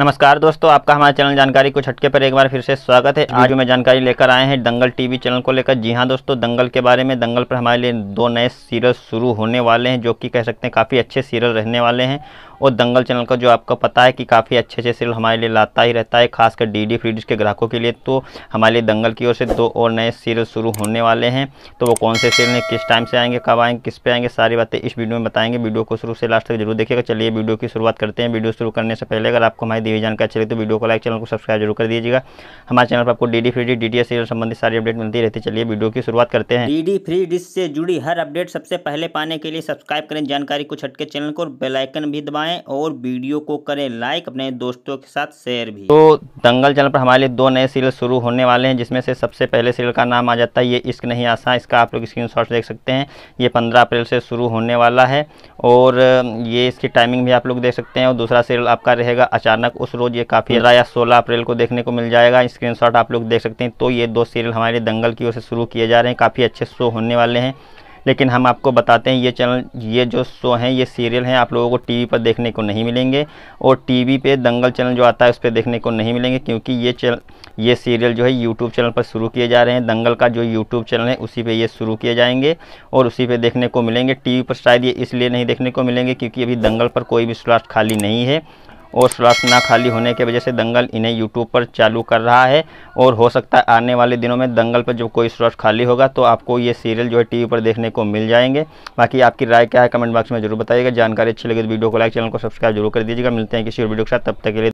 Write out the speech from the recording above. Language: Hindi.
नमस्कार दोस्तों आपका हमारे चैनल जानकारी कुछ हटके पर एक बार फिर से स्वागत है आज मैं जानकारी लेकर आए हैं दंगल टीवी चैनल को लेकर जी हाँ दोस्तों दंगल के बारे में दंगल पर हमारे लिए दो नए सीरियल शुरू होने वाले हैं जो कि कह सकते हैं काफ़ी अच्छे सीरियल रहने वाले हैं और दंगल चैनल का जो आपको पता है कि काफ़ी अच्छे अच्छे सीरियल हमारे लिए लाता ही रहता है खासकर डी डी फ्रीडिश के ग्राहकों के लिए तो हमारे लिए दंगल की ओर से दो और नए सीरियल शुरू होने वाले हैं तो वो कौन से सीरियल हैं किस टाइम से आएंगे कब आएंगे किस पे आएंगे सारी बातें इस वीडियो में बताएंगे वीडियो को शुरू से लास्ट तक जरूर देखिएगा चलिए वीडियो की शुरुआत करते हैं वीडियो शुरू करने से पहले अगर आपको हमारी दी जानकारी अच्छी लगी तो वीडियो को लाइक चैनल को सब्सक्राइब जरूर कर दीजिएगा हमारे चैनल पर आपको D D free dish D D serial संबंधित सारी अपडेट मिलती रहती चलिए वीडियो की शुरुआत करते हैं डी डी डिश से जुड़ी हर अपडेट सबसे पहले पाने के लिए सब्सक्राइब करें जानकारी को छटके चैनल को और बेलाइकन भी दबाएं जाएं और वीडियो को करें लाइक अपने दोस्तों के साथ शेयर भी तो दंगल चैनल पर हमारे लिए दो नए सीरियल शुरू होने वाले हैं जिसमें से सबसे पहले सीरियल का नाम आ जाता है ये इश्क नहीं आसान इसका आप लोग स्क्रीन देख सकते हैं ये पंद्रह अप्रैल से शुरू होने वाला है और ये इसकी टाइमिंग भी आप लोग देख सकते हैं और दूसरा सीरियल आपका रहेगा अचानक उस रोज़ ये काफ़ी हम्म। या सोलह अप्रैल को देखने को मिल जाएगा स्क्रीन आप लोग देख सकते हैं तो ये दो सीरियल हमारे दंगल की ओर से शुरू किए जा रहे हैं काफ़ी अच्छे शो होने वाले हैं लेकिन हम आपको बताते हैं ये चैनल ये जो शो हैं ये सीरियल हैं आप लोगों को टीवी पर देखने को नहीं मिलेंगे और टीवी पे दंगल चैनल जो आता है उस पर देखने को नहीं मिलेंगे क्योंकि ये चैनल ये सीरियल जो है यूट्यूब चैनल पर शुरू किए जा रहे हैं दंगल का जो यूट्यूब चैनल है उसी पर ये शुरू किए जाएंगे और उसी पर देखने को मिलेंगे टी पर शायद ये इसलिए नहीं देखने को मिलेंगे क्योंकि अभी दंगल पर कोई भी स्लॉट खाली नहीं है और स्लॉट ना खाली होने की वजह से दंगल इन्हें यूट्यूब पर चालू कर रहा है और हो सकता है आने वाले दिनों में दंगल पर जब कोई स्लॉट खाली होगा तो आपको ये सीरियल जो है टीवी पर देखने को मिल जाएंगे बाकी आपकी राय क्या है कमेंट बॉक्स में जरूर बताइएगा जानकारी अच्छी लगी तो वीडियो को लाइक चैनल को सब्सक्राइब जरूर कर दीजिएगा मिलते हैं किसी और वीडियो के साथ तब तक के लिए